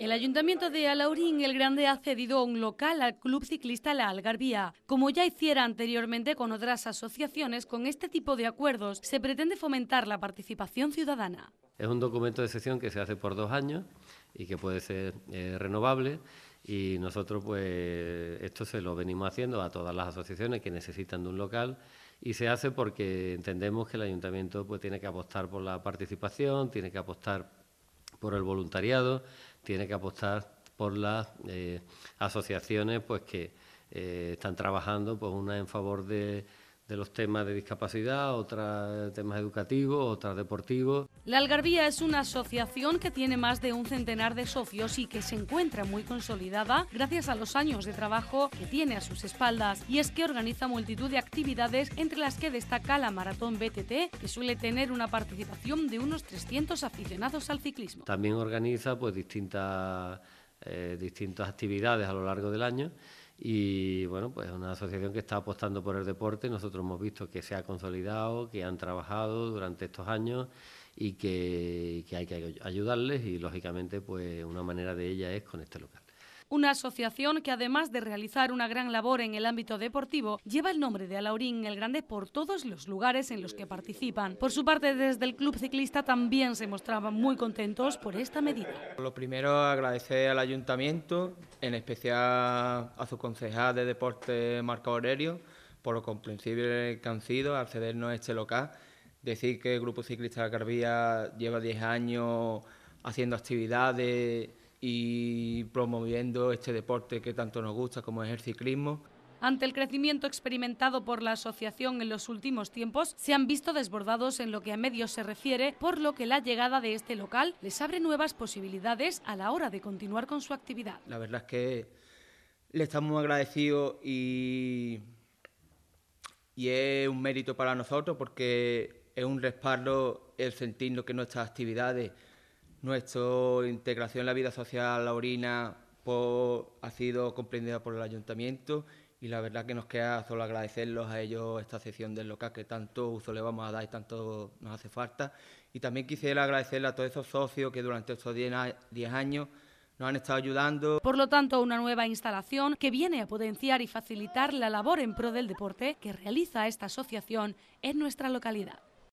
El Ayuntamiento de Alaurín el Grande ha cedido un local al Club Ciclista La Algarvía. Como ya hiciera anteriormente con otras asociaciones, con este tipo de acuerdos se pretende fomentar la participación ciudadana. Es un documento de sesión que se hace por dos años y que puede ser eh, renovable y nosotros pues esto se lo venimos haciendo a todas las asociaciones que necesitan de un local y se hace porque entendemos que el ayuntamiento pues tiene que apostar por la participación, tiene que apostar por el voluntariado, tiene que apostar por las eh, asociaciones pues que eh, están trabajando, pues una en favor de de los temas de discapacidad, otros temas educativos, otros deportivos. La Algarvía es una asociación que tiene más de un centenar de socios y que se encuentra muy consolidada gracias a los años de trabajo que tiene a sus espaldas. Y es que organiza multitud de actividades entre las que destaca la Maratón BTT, que suele tener una participación de unos 300 aficionados al ciclismo. También organiza pues distintas, eh, distintas actividades a lo largo del año. Y bueno, pues una asociación que está apostando por el deporte. Nosotros hemos visto que se ha consolidado, que han trabajado durante estos años y que, que hay que ayudarles. Y lógicamente, pues una manera de ella es con este local una asociación que además de realizar una gran labor en el ámbito deportivo, lleva el nombre de Alaurín el Grande por todos los lugares en los que participan. Por su parte, desde el club ciclista también se mostraban muy contentos por esta medida. Lo primero, agradecer al ayuntamiento, en especial a su concejal de deporte, Marco Aurelio, por lo comprensible que han sido accedernos a este local. Decir que el Grupo Ciclista de lleva 10 años haciendo actividades y promoviendo este deporte que tanto nos gusta como es el ciclismo. Ante el crecimiento experimentado por la asociación en los últimos tiempos, se han visto desbordados en lo que a medios se refiere, por lo que la llegada de este local les abre nuevas posibilidades a la hora de continuar con su actividad. La verdad es que le estamos agradecidos y, y es un mérito para nosotros porque es un respaldo el sentirnos que nuestras actividades nuestra integración en la vida social laurina orina pues, ha sido comprendida por el ayuntamiento y la verdad que nos queda solo agradecerlos a ellos esta sesión del local que tanto uso le vamos a dar y tanto nos hace falta. Y también quisiera agradecerle a todos esos socios que durante estos 10 años nos han estado ayudando. Por lo tanto, una nueva instalación que viene a potenciar y facilitar la labor en pro del deporte que realiza esta asociación en nuestra localidad.